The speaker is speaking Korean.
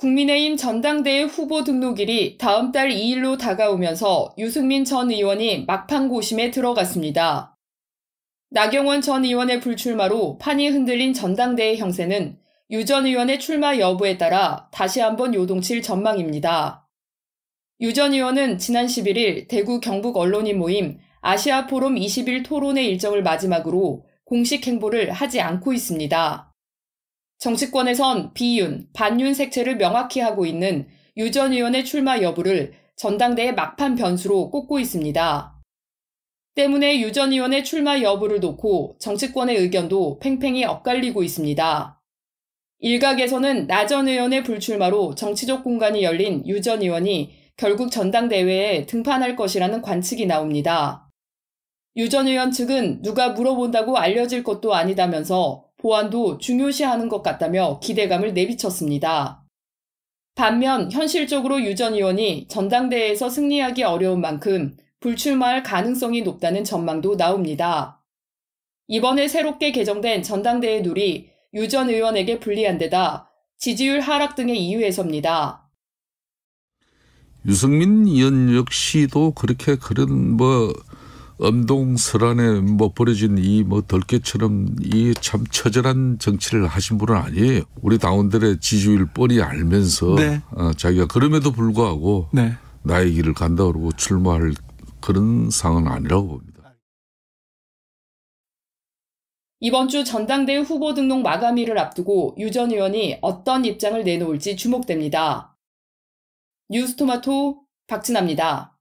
국민의힘 전당대회 후보 등록일이 다음 달 2일로 다가오면서 유승민 전 의원이 막판 고심에 들어갔습니다. 나경원 전 의원의 불출마로 판이 흔들린 전당대회 형세는 유 전 의원의 출마 여부에 따라 다시 한번 요동칠 전망입니다. 유 전 의원은 지난 11일 대구 경북 언론인 모임 아시아 포럼 20일 토론의 일정을 마지막으로 공식 행보를 하지 않고 있습니다. 정치권에선 비윤, 반윤 색채를 명확히 하고 있는 유전 의원의 출마 여부를 전당대의 막판 변수로 꼽고 있습니다. 때문에 유전 의원의 출마 여부를 놓고 정치권의 의견도 팽팽히 엇갈리고 있습니다. 일각에서는 나전 의원의 불출마로 정치적 공간이 열린 유전 의원이 결국 전당대회에 등판할 것이라는 관측이 나옵니다. 유전 의원 측은 누가 물어본다고 알려질 것도 아니다면서 보안도 중요시하는 것 같다며 기대감을 내비쳤습니다. 반면 현실적으로 유전 의원이 전당대회에서 승리하기 어려운 만큼 불출마할 가능성이 높다는 전망도 나옵니다. 이번에 새롭게 개정된 전당대회 룰이 유전 의원에게 불리한 데다 지지율 하락 등의 이유에서입니다. 유승민 의원 역시도 그렇게 그런 뭐 엄동설안에 뭐버려진이 뭐 덜개처럼 이 참 처절한 정치를 하신 분은 아니에요. 우리 당원들의 지지율 뻔히 알면서 네. 어, 자기가 그럼에도 불구하고 네. 나의 길을 간다 그러고 출마할 그런 상은 황 아니라고 봅니다. 이번 주 전당대회 후보 등록 마감일을 앞두고 유 전 의원이 어떤 입장을 내놓을지 주목됩니다. 뉴스토마토 박진아입니다.